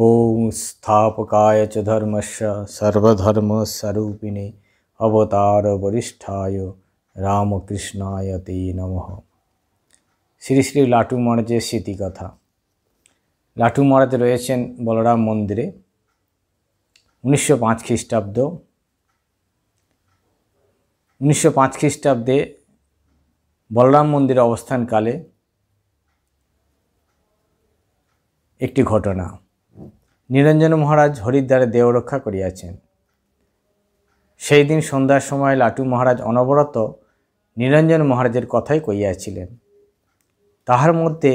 ॐ स्थापकाय च धर्मस्य सर्वधर्मस्वरूपिणे अवतारवरिष्ठाय রামকৃষ্ণায় তে নম শ্রী শ্রী লাটু মহারাজের স্মৃতিকথা লাটু মহারাজ রয়েছেন বলরাম মন্দিরে উনিশশো পাঁচ খ্রিস্টাব্দ উনিশশো পাঁচ খ্রিস্টাব্দে বলরাম মন্দিরে অবস্থানকালে একটি ঘটনা নিরঞ্জন মহারাজ হরিদ্বারে দেহরক্ষা করিয়াছেন সেই দিন সন্ধ্যার সময় লাটু মহারাজ অনবরত নিরঞ্জন মহারাজের কথাই কইয়াছিলেন তাহার মধ্যে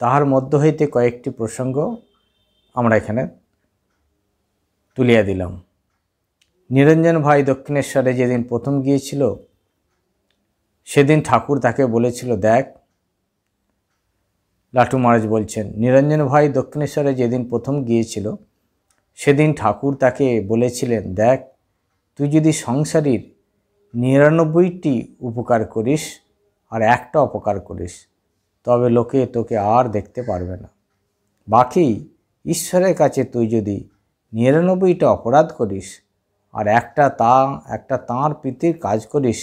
তাহার মধ্য হইতে কয়েকটি প্রসঙ্গ আমরা এখানে তুলিয়া দিলাম নিরঞ্জন ভাই দক্ষিণেশ্বরে যেদিন প্রথম গিয়েছিল সেদিন ঠাকুর তাকে বলেছিল দেখ লাটু মহারাজ বলছেন নিরঞ্জন ভাই দক্ষিণেশ্বরে যেদিন প্রথম গিয়েছিল সেদিন ঠাকুর তাকে বলেছিলেন দেখ তুই যদি সংসারীর নিরানব্বইটি উপকার করিস আর একটা অপকার করিস তবে লোকে তোকে আর দেখতে পারবে না বাকি ঈশ্বরের কাছে তুই যদি নিরানব্বইটা অপরাধ করিস আর একটা তা একটা তাঁর প্রীতির কাজ করিস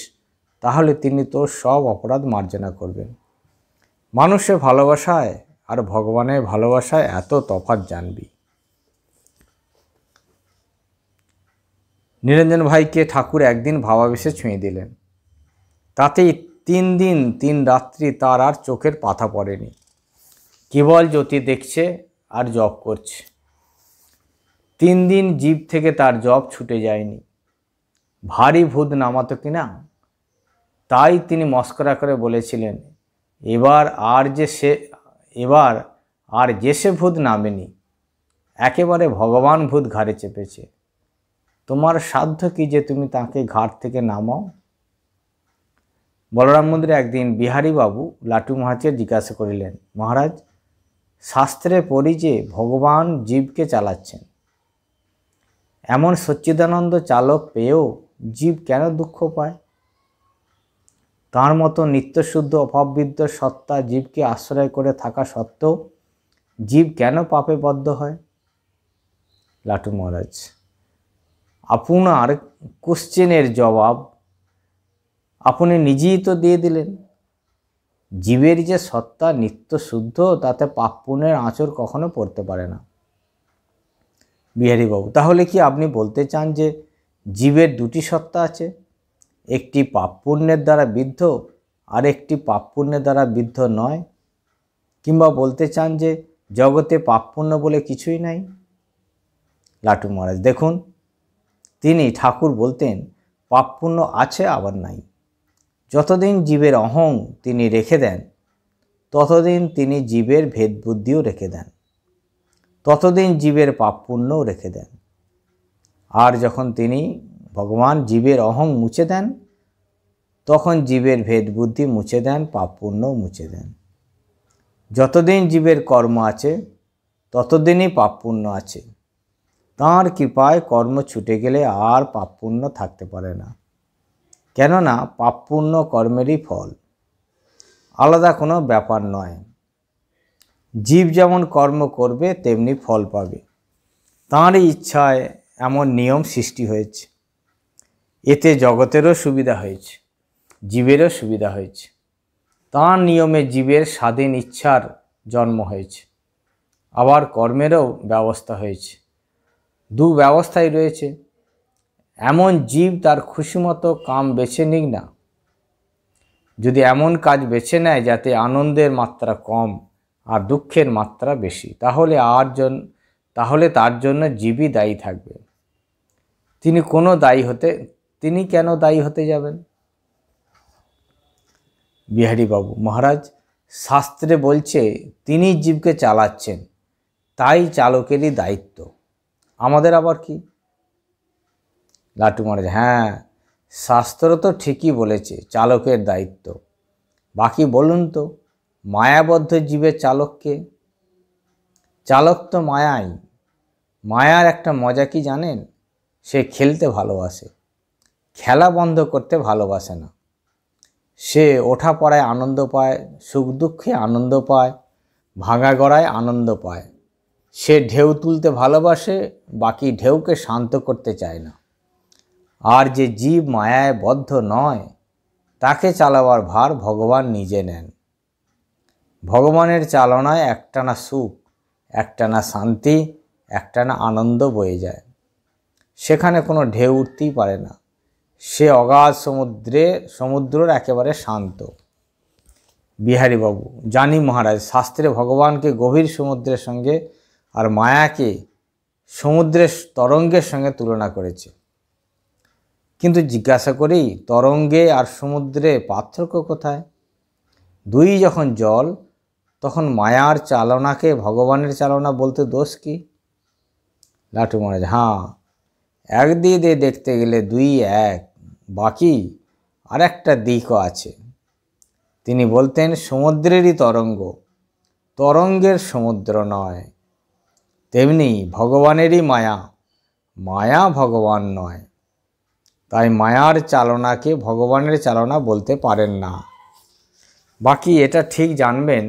তাহলে তিনি তোর সব অপরাধ মার্জনা করবেন মানুষের ভালোবাসায় আর ভগবানের ভালোবাসায় এত তফাৎ জানবি নিরঞ্জন ভাইকে ঠাকুর একদিন ভাবাবেশে ছুঁয়ে দিলেন তাতেই তিন দিন তিন রাত্রি তার আর চোখের পাথা পড়েনি কেবল জ্যোতি দেখছে আর জপ করছে তিন দিন জীব থেকে তার জব ছুটে যায়নি ভারী ভূত নামাতো কিনা তাই তিনি মস্করা করে বলেছিলেন এবার আর যে সে এবার আর যে সে ভূত নামেনি একেবারে ভগবান ভূত ঘাড়ে চেপেছে তোমার সাধ্য কি যে তুমি তাকে ঘাট থেকে নামাও বলরাম মন্দিরে একদিন বিহারীবাবু লাটু মহারাজকে জিজ্ঞাসা করিলেন মহারাজ শাস্ত্রে পড়ি যে ভগবান জীবকে চালাচ্ছেন এমন সচ্চিদানন্দ চালক পেয়েও জীব কেন দুঃখ পায় তাঁর মতো নিত্যশুদ্ধ অভাববিদ্য সত্তা জীবকে আশ্রয় করে থাকা সত্ত্বেও জীব কেন পাপে বদ্ধ হয় লাটু মহারাজ আপনার কোশ্চেনের জবাব আপনি নিজেই তো দিয়ে দিলেন জীবের যে সত্তা নিত্য শুদ্ধ তাতে পাপ পুণ্যের আঁচড় কখনো পড়তে পারে না বিহারীবাবু তাহলে কি আপনি বলতে চান যে জীবের দুটি সত্তা আছে একটি পাপপুণ্যের দ্বারা বৃদ্ধ আর একটি পাপপুণ্যের দ্বারা বৃদ্ধ নয় কিংবা বলতে চান যে জগতে পাপপুণ্য বলে কিছুই নাই লাটু মহারাজ দেখুন তিনি ঠাকুর বলতেন পাপপুণ্য আছে আবার নাই যতদিন জীবের অহং তিনি রেখে দেন ততদিন তিনি জীবের ভেদ বুদ্ধিও রেখে দেন ততদিন জীবের পাপপুণ্যও রেখে দেন আর যখন তিনি ভগবান জীবের অহং মুছে দেন তখন জীবের ভেদ বুদ্ধি মুছে দেন পাপ পুণ্য মুছে দেন যতদিন জীবের কর্ম আছে ততদিনই পাপ পুণ্য আছে তাঁর কৃপায় কর্ম ছুটে গেলে আর পাপ পুণ্য থাকতে পারে না কেননা পাপ পুণ্য কর্মেরই ফল আলাদা কোনো ব্যাপার নয় জীব যেমন কর্ম করবে তেমনি ফল পাবে তাঁরই ইচ্ছায় এমন নিয়ম সৃষ্টি হয়েছে এতে জগতেরও সুবিধা হয়েছে জীবেরও সুবিধা হয়েছে তাঁর নিয়মে জীবের স্বাধীন ইচ্ছার জন্ম হয়েছে আবার কর্মেরও ব্যবস্থা হয়েছে দু ব্যবস্থাই রয়েছে এমন জীব তার খুশিমতো কাম বেছে নিক না যদি এমন কাজ বেছে নেয় যাতে আনন্দের মাত্রা কম আর দুঃখের মাত্রা বেশি তাহলে আর জন তাহলে তার জন্য জীবই দায়ী থাকবে তিনি কোনো দায়ী হতে তিনি কেন দায়ী হতে যাবেন বিহারীবাবু মহারাজ শাস্ত্রে বলছে তিনি জীবকে চালাচ্ছেন তাই চালকেরই দায়িত্ব আমাদের আবার কি লাটু মহারাজ হ্যাঁ শাস্ত্র তো ঠিকই বলেছে চালকের দায়িত্ব বাকি বলুন তো মায়াবদ্ধ জীবের চালককে চালক তো মায়াই মায়ার একটা মজা কি জানেন সে খেলতে ভালোবাসে খেলা বন্ধ করতে ভালোবাসে না সে ওঠা পড়ায় আনন্দ পায় সুখ দুঃখে আনন্দ পায় ভাঙা গড়ায় আনন্দ পায় সে ঢেউ তুলতে ভালোবাসে বাকি ঢেউকে শান্ত করতে চায় না আর যে জীব মায়ায় বদ্ধ নয় তাকে চালাবার ভার ভগবান নিজে নেন ভগবানের চালনায় একটানা সুখ একটানা শান্তি একটানা আনন্দ বয়ে যায় সেখানে কোনো ঢেউ উঠতেই পারে না সে অগাধ সমুদ্রে সমুদ্রর একেবারে শান্ত বিহারীবাবু জানি মহারাজ শাস্ত্রে ভগবানকে গভীর সমুদ্রের সঙ্গে আর মায়াকে সমুদ্রের তরঙ্গের সঙ্গে তুলনা করেছে কিন্তু জিজ্ঞাসা করি তরঙ্গে আর সমুদ্রে পার্থক্য কোথায় দুই যখন জল তখন মায়ার চালনাকে ভগবানের চালনা বলতে দোষ কি লাটু মহারাজ হ্যাঁ এক দিয়ে দিয়ে দেখতে গেলে দুই এক বাকি আর একটা দিকও আছে তিনি বলতেন সমুদ্রেরই তরঙ্গ তরঙ্গের সমুদ্র নয় তেমনি ভগবানেরই মায়া মায়া ভগবান নয় তাই মায়ার চালনাকে ভগবানের চালনা বলতে পারেন না বাকি এটা ঠিক জানবেন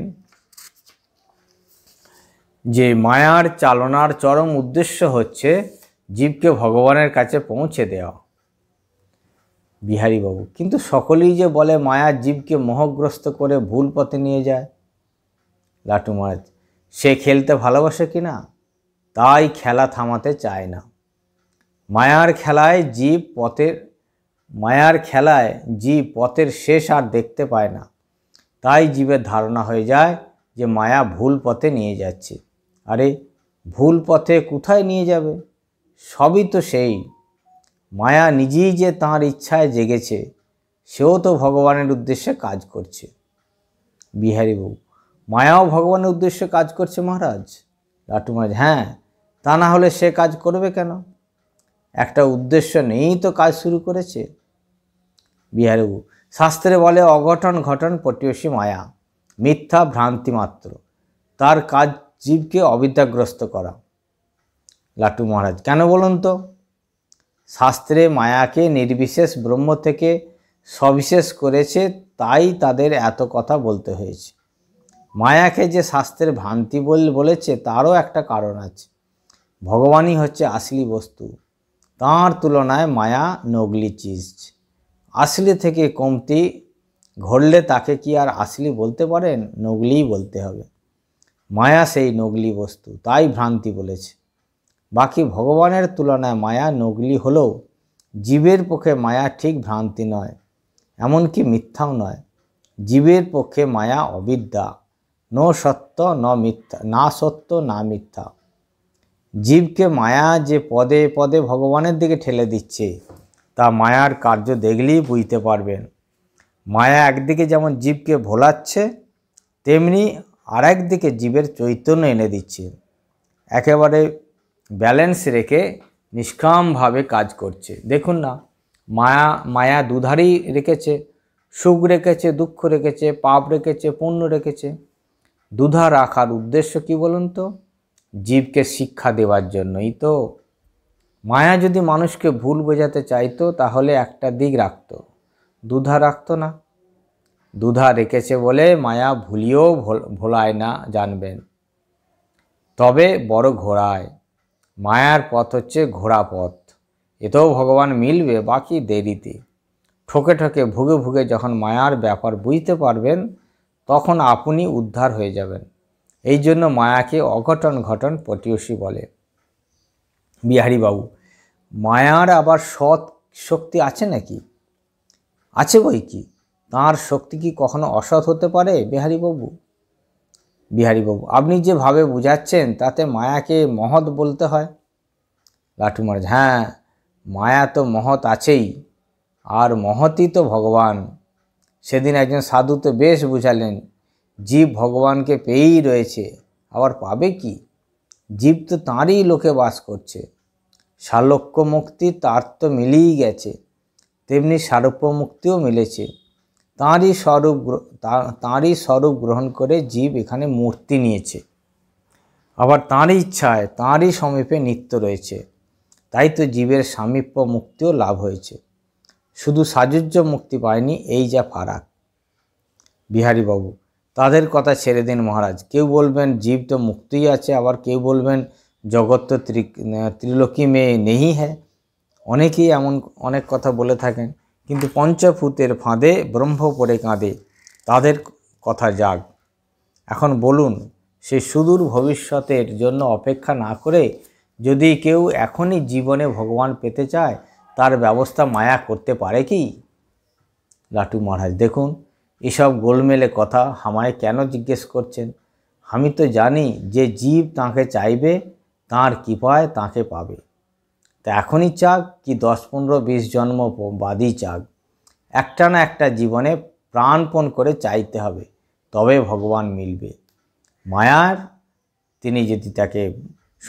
যে মায়ার চালনার চরম উদ্দেশ্য হচ্ছে জীবকে ভগবানের কাছে পৌঁছে দেওয়া বিহারীবাবু কিন্তু সকলেই যে বলে মায়ার জীবকে মোহগ্রস্ত করে ভুল পথে নিয়ে যায় লাটু মহারাজ সে খেলতে ভালোবাসে কি না তাই খেলা থামাতে চায় না মায়ার খেলায় জীব পথের মায়ার খেলায় জীব পথের শেষ আর দেখতে পায় না তাই জীবের ধারণা হয়ে যায় যে মায়া ভুল পথে নিয়ে যাচ্ছে আরে ভুল পথে কোথায় নিয়ে যাবে সবই তো সেই মায়া নিজেই যে তাঁর ইচ্ছায় জেগেছে সেও তো ভগবানের উদ্দেশ্যে কাজ করছে বিহারী বউ মায়াও ভগবানের উদ্দেশ্যে কাজ করছে মহারাজ লাটু মহারাজ হ্যাঁ তা না হলে সে কাজ করবে কেন একটা উদ্দেশ্য নেই তো কাজ শুরু করেছে বিহারী বউ শাস্ত্রে বলে অঘটন ঘটন পটিয়সী মায়া মিথ্যা ভ্রান্তি মাত্র তার কাজ জীবকে অবিদ্যাগ্রস্ত করা লাটু মহারাজ কেন বলুন তো শাস্ত্রে মায়াকে নির্বিশেষ ব্রহ্ম থেকে সবিশেষ করেছে তাই তাদের এত কথা বলতে হয়েছে মায়াকে যে শাস্ত্রের ভ্রান্তি বলেছে তারও একটা কারণ আছে ভগবানই হচ্ছে আসলি বস্তু তাঁর তুলনায় মায়া নগলি চিজ আসলি থেকে কমতি ঘটলে তাকে কি আর আসলি বলতে পারেন নগলিই বলতে হবে মায়া সেই নগলি বস্তু তাই ভ্রান্তি বলেছে বাকি ভগবানের তুলনায় মায়া নগলি হলেও জীবের পক্ষে মায়া ঠিক ভ্রান্তি নয় এমনকি মিথ্যাও নয় জীবের পক্ষে মায়া অবিদ্যা ন সত্য ন মিথ্যা না সত্য না মিথ্যা জীবকে মায়া যে পদে পদে ভগবানের দিকে ঠেলে দিচ্ছে তা মায়ার কার্য দেখলেই বুঝতে পারবেন মায়া একদিকে যেমন জীবকে ভোলাচ্ছে তেমনি আর একদিকে জীবের চৈতন্য এনে দিচ্ছে একেবারে ব্যালেন্স রেখে নিষ্কামভাবে কাজ করছে দেখুন না মায়া মায়া দুধারই রেখেছে সুখ রেখেছে দুঃখ রেখেছে পাপ রেখেছে পুণ্য রেখেছে দুধা রাখার উদ্দেশ্য কি বলুন তো জীবকে শিক্ষা দেওয়ার জন্যই তো মায়া যদি মানুষকে ভুল বোঝাতে চাইতো তাহলে একটা দিক রাখত দুধা রাখত না দুধা রেখেছে বলে মায়া ভুলিয়েও ভোলায় না জানবেন তবে বড় ঘোড়ায় মায়ার পথ হচ্ছে ঘোড়া পথ এতেও ভগবান মিলবে বাকি দেরিতে ঠকে ঠকে ভুগে ভুগে যখন মায়ার ব্যাপার বুঝতে পারবেন তখন আপনি উদ্ধার হয়ে যাবেন এই জন্য মায়াকে অঘটন ঘটন পটিয়সী বলে বিহারীবাবু মায়ার আবার সৎ শক্তি আছে নাকি আছে বই কি তাঁর শক্তি কি কখনো অসৎ হতে পারে বিহারীবাবু বিহারীবাবু আপনি যেভাবে বুঝাচ্ছেন তাতে মায়াকে মহৎ বলতে হয় লাঠু মহারাজ হ্যাঁ মায়া তো মহৎ আছেই আর মহতি তো ভগবান সেদিন একজন সাধু তো বেশ বুঝালেন জীব ভগবানকে পেয়েই রয়েছে আবার পাবে কি জীব তো তাঁরই লোকে বাস করছে শালক্য মুক্তি তার তো মিলেই গেছে তেমনি সারপ্য মুক্তিও মিলেছে তাঁরই স্বরূপ তাঁরই স্বরূপ গ্রহণ করে জীব এখানে মূর্তি নিয়েছে আবার তাঁরই ইচ্ছায় তাঁরই সমীপে নিত্য রয়েছে তাই তো জীবের সামীপ্য মুক্তিও লাভ হয়েছে শুধু সাজুজ্য মুক্তি পায়নি এই যা ফারাক বিহারীবাবু তাদের কথা ছেড়ে দিন মহারাজ কেউ বলবেন জীব তো মুক্তই আছে আবার কেউ বলবেন জগৎ তো ত্রিলোকী মেয়ে নেই হ্যাঁ অনেকেই এমন অনেক কথা বলে থাকেন কিন্তু পঞ্চভূতের ফাঁদে ব্রহ্ম পড়ে কাঁদে তাদের কথা যাক এখন বলুন সে সুদূর ভবিষ্যতের জন্য অপেক্ষা না করে যদি কেউ এখনই জীবনে ভগবান পেতে চায় তার ব্যবস্থা মায়া করতে পারে কি লাটু মহারাজ দেখুন এসব গোলমেলে কথা হামায় কেন জিজ্ঞেস করছেন আমি তো জানি যে জীব তাঁকে চাইবে তাঁর কৃপায় তাঁকে পাবে তা এখনই চাক কি দশ পনেরো বিশ জন্ম বাদই চাক একটা না একটা জীবনে প্রাণপণ করে চাইতে হবে তবে ভগবান মিলবে মায়ার তিনি যদি তাকে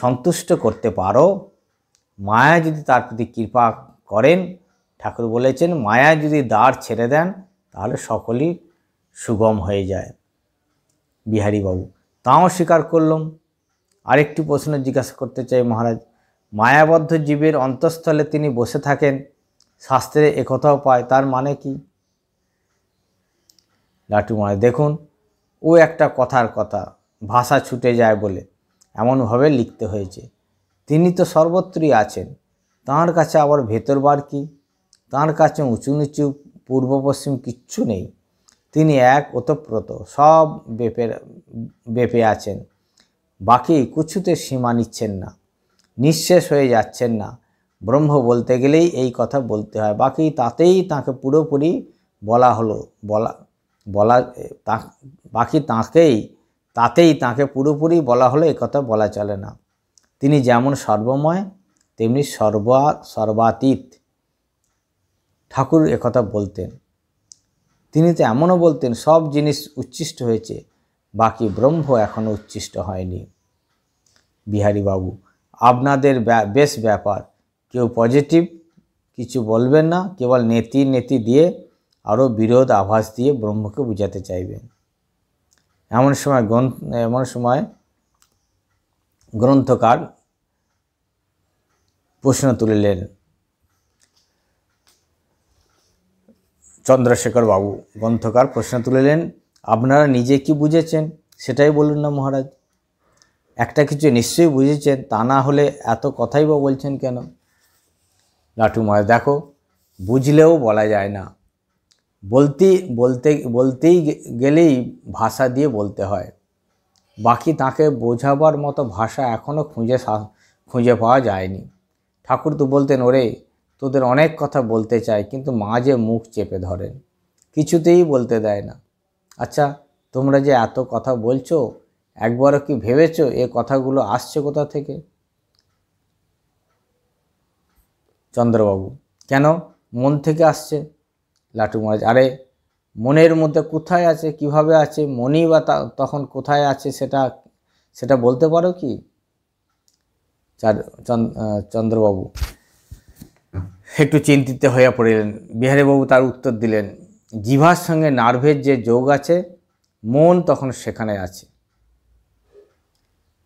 সন্তুষ্ট করতে পারো মায়া যদি তার প্রতি কৃপা করেন ঠাকুর বলেছেন মায়া যদি দ্বার ছেড়ে দেন তাহলে সকলই সুগম হয়ে যায় বিহারীবাবু তাও স্বীকার করলাম আরেকটি প্রশ্ন জিজ্ঞাসা করতে চাই মহারাজ মায়াবদ্ধ জীবের অন্তঃস্থলে তিনি বসে থাকেন শাস্ত্রে একথাও পায় তার মানে কি লাটু মানে দেখুন ও একটা কথার কথা ভাষা ছুটে যায় বলে এমনভাবে লিখতে হয়েছে তিনি তো সর্বত্রই আছেন তাঁর কাছে আবার ভেতরবার কি তাঁর কাছে উঁচু নিচু পূর্ব পশ্চিম কিচ্ছু নেই তিনি এক ওতপ্রত সব বেপে বেপে আছেন বাকি কিছুতে সীমা নিচ্ছেন না নিঃশেষ হয়ে যাচ্ছেন না ব্রহ্ম বলতে গেলেই এই কথা বলতে হয় বাকি তাতেই তাকে পুরোপুরি বলা হলো বলা বলা তা বাকি তাঁকেই তাতেই তাকে পুরোপুরি বলা হলো কথা বলা চলে না তিনি যেমন সর্বময় তেমনি সর্বা সর্বাতীত ঠাকুর একথা বলতেন তিনি তো এমনও বলতেন সব জিনিস উচ্ছিষ্ট হয়েছে বাকি ব্রহ্ম এখনও উচ্ছিষ্ট হয়নি বিহারীবাবু আপনাদের বেশ ব্যাপার কেউ পজিটিভ কিছু বলবেন না কেবল নেতি নেতি দিয়ে আরও বিরোধ আভাস দিয়ে ব্রহ্মকে বুঝাতে চাইবেন এমন সময় গ্রন্থ এমন সময় গ্রন্থকার প্রশ্ন তুলিলেন চন্দ্রশেখর বাবু গ্রন্থকার প্রশ্ন তুলিলেন আপনারা নিজে কি বুঝেছেন সেটাই বলুন না মহারাজ একটা কিছু নিশ্চয়ই বুঝেছেন তা না হলে এত কথাই বা বলছেন কেন লাটু ময় দেখো বুঝলেও বলা যায় না বলতে বলতে বলতেই গেলেই ভাষা দিয়ে বলতে হয় বাকি তাকে বোঝাবার মতো ভাষা এখনও খুঁজে খুঁজে পাওয়া যায়নি ঠাকুর তো বলতেন ওরে তোদের অনেক কথা বলতে চায় কিন্তু মা যে মুখ চেপে ধরেন কিছুতেই বলতে দেয় না আচ্ছা তোমরা যে এত কথা বলছো একবারও কি ভেবেছ এ কথাগুলো আসছে কোথা থেকে চন্দ্রবাবু কেন মন থেকে আসছে লাটু মহারাজ আরে মনের মধ্যে কোথায় আছে কিভাবে আছে মনই বা তখন কোথায় আছে সেটা সেটা বলতে পারো কি চন্দ্রবাবু একটু চিন্তিত হইয়া পড়িলেন বিহারীবাবু তার উত্তর দিলেন জিভার সঙ্গে নার্ভের যে যোগ আছে মন তখন সেখানে আছে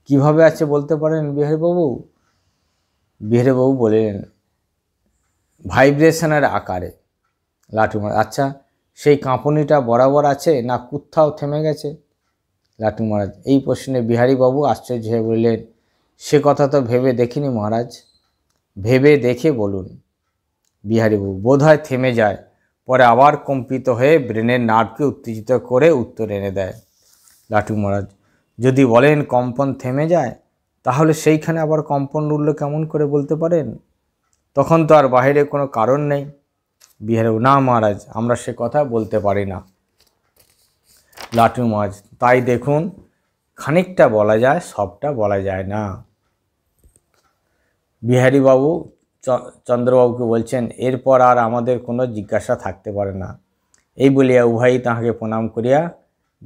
কিভাবে আছে বলতে পারেন বিহারীবাবু বিহারীবাবু বললেন ভাইব্রেশনের আকারে লাটু মারা আচ্ছা সেই কাঁপনিটা বরাবর আছে না কুত্থাও থেমে গেছে লাটু মহারাজ এই প্রশ্নে বিহারীবাবু আশ্চর্য হয়ে বললেন সে কথা তো ভেবে দেখিনি মহারাজ ভেবে দেখে বলুন বিহারীবাবু বোধ হয় থেমে যায় পরে আবার কম্পিত হয়ে ব্রেনের নার্ভকে উত্তেজিত করে উত্তর এনে দেয় লাটু মহারাজ যদি বলেন কম্পন থেমে যায় তাহলে সেইখানে আবার কম্পন উঠল কেমন করে বলতে পারেন তখন তো আর বাহিরে কোনো কারণ নেই বিহারে না মহারাজ আমরা সে কথা বলতে পারি না লাটু মাছ তাই দেখুন খানিকটা বলা যায় সবটা বলা যায় না বিহারীবাবু চন্দ্রবাবুকে বলছেন এরপর আর আমাদের কোনো জিজ্ঞাসা থাকতে পারে না এই বলিয়া উভয়ই তাহাকে প্রণাম করিয়া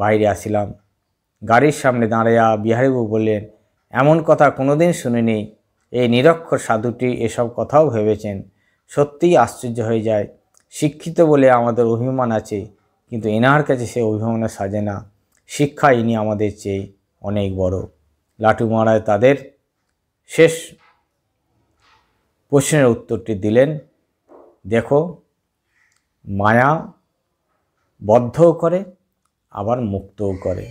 বাইরে আসিলাম গাড়ির সামনে দাঁড়াইয়া বিহারীবাবু বললেন এমন কথা কোনোদিন শুনিনি এই নিরক্ষর সাধুটি এসব কথাও ভেবেছেন সত্যিই আশ্চর্য হয়ে যায় শিক্ষিত বলে আমাদের অভিমান আছে কিন্তু এনার কাছে সে অভিমানে সাজে না শিক্ষা ইনি আমাদের চেয়ে অনেক বড় লাটু মহারাজ তাদের শেষ প্রশ্নের উত্তরটি দিলেন দেখো মায়া বদ্ধও করে আবার মুক্তও করে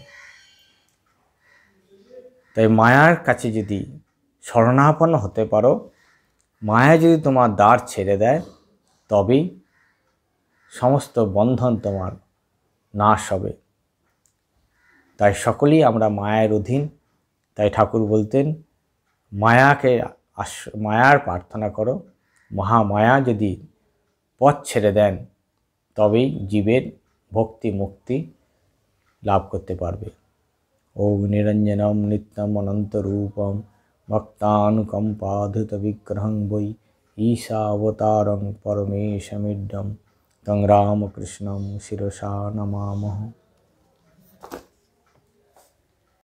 তাই মায়ার কাছে যদি শরণাপন্ন হতে পারো মায়া যদি তোমার দ্বার ছেড়ে দেয় তবেই সমস্ত বন্ধন তোমার নাশ হবে তাই সকলেই আমরা মায়ের অধীন তাই ঠাকুর বলতেন মায়াকে আস মায়ার প্রার্থনা করো মহামায়া যদি পথ ছেড়ে দেন তবেই জীবের ভক্তি মুক্তি লাভ করতে পারবে ॐ निरञ्जनं नित्यमनन्तरूपं विग्रह वै ईशावतारं परमेशमिड्डं तं रामकृष्णं शिरसा नमामः